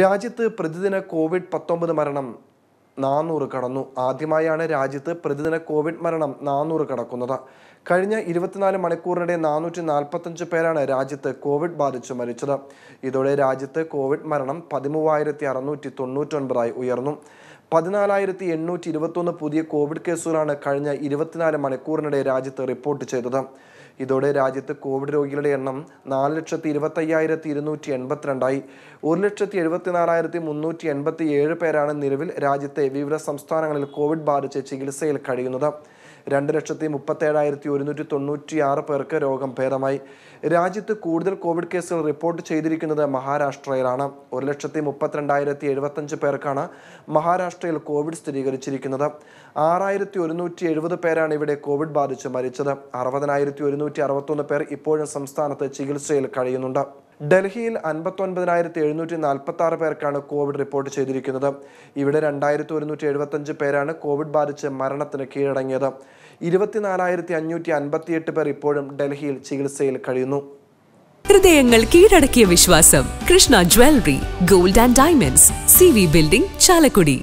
രാജ്യത്ത് പ്രതിദിന കോവിഡ് പത്തൊമ്പത് മരണം നാനൂറ് കടന്നു ആദ്യമായാണ് രാജ്യത്ത് പ്രതിദിന കോവിഡ് മരണം നാനൂറ് കടക്കുന്നത് കഴിഞ്ഞ ഇരുപത്തിനാല് മണിക്കൂറിനിടെ നാനൂറ്റി നാൽപ്പത്തഞ്ച് പേരാണ് രാജ്യത്ത് കോവിഡ് ബാധിച്ച് മരിച്ചത് ഇതോടെ രാജ്യത്ത് കോവിഡ് മരണം പതിമൂവായിരത്തി അറുന്നൂറ്റി തൊണ്ണൂറ്റൊൻപതായി ഉയർന്നു പതിനാലായിരത്തി എണ്ണൂറ്റി ഇരുപത്തൊന്ന് പുതിയ കോവിഡ് കേസുകളാണ് കഴിഞ്ഞ ഇരുപത്തിനാല് മണിക്കൂറിനിടെ രാജ്യത്ത് റിപ്പോർട്ട് ചെയ്തത് ഇതോടെ രാജ്യത്ത് കോവിഡ് രോഗികളുടെ എണ്ണം നാല് ലക്ഷത്തി ഇരുപത്തയ്യായിരത്തി ഇരുന്നൂറ്റി എൺപത്തിരണ്ടായി ഒരു ലക്ഷത്തി എഴുപത്തിനാലായിരത്തി മുന്നൂറ്റി എൺപത്തി ഏഴ് പേരാണ് നിലവിൽ രാജ്യത്തെ വിവിധ സംസ്ഥാനങ്ങളിൽ കോവിഡ് ബാധിച്ച് ചികിത്സയിൽ കഴിയുന്നത് രണ്ട് ലക്ഷത്തി മുപ്പത്തേഴായിരത്തി ഒരുന്നൂറ്റി തൊണ്ണൂറ്റി ആറ് പേർക്ക് രോഗം ഭേദമായി രാജ്യത്ത് കൂടുതൽ കോവിഡ് കേസുകൾ റിപ്പോർട്ട് ചെയ്തിരിക്കുന്നത് മഹാരാഷ്ട്രയിലാണ് ഒരു ലക്ഷത്തി മുപ്പത്തിരണ്ടായിരത്തി എഴുപത്തഞ്ച് പേർക്കാണ് മഹാരാഷ്ട്രയിൽ കോവിഡ് സ്ഥിരീകരിച്ചിരിക്കുന്നത് ആറായിരത്തി ഒരുന്നൂറ്റി എഴുപത് പേരാണ് ഇവിടെ കോവിഡ് ബാധിച്ച് മരിച്ചത് അറുപതിനായിരത്തി ഒരുന്നൂറ്റി അറുപത്തൊന്ന് പേർ ഇപ്പോഴും സംസ്ഥാനത്ത് ചികിത്സയിൽ കഴിയുന്നുണ്ട് ഡൽഹിയിൽ അൻപത്തൊൻപതിനായിരത്തി എഴുന്നൂറ്റി നാൽപ്പത്തി ആറ് പേർക്കാണ് കോവിഡ് റിപ്പോർട്ട് ചെയ്തിരിക്കുന്നത് ഇവിടെ രണ്ടായിരത്തി ഒരുന്നൂറ്റി എഴുപത്തഞ്ച് പേരാണ് കോവിഡ് ബാധിച്ച് മരണത്തിന് കീഴടങ്ങിയത് ഇരുപത്തിനാലായിരത്തി അഞ്ഞൂറ്റി അൻപത്തിയെട്ട് പേർ ഇപ്പോഴും ഡൽഹിയിൽ ചികിത്സയിൽ കഴിയുന്നു ഹൃദയങ്ങൾ കീഴടക്കിയ വിശ്വാസം Krishna jewellery gold and diamonds C V building Chalakudy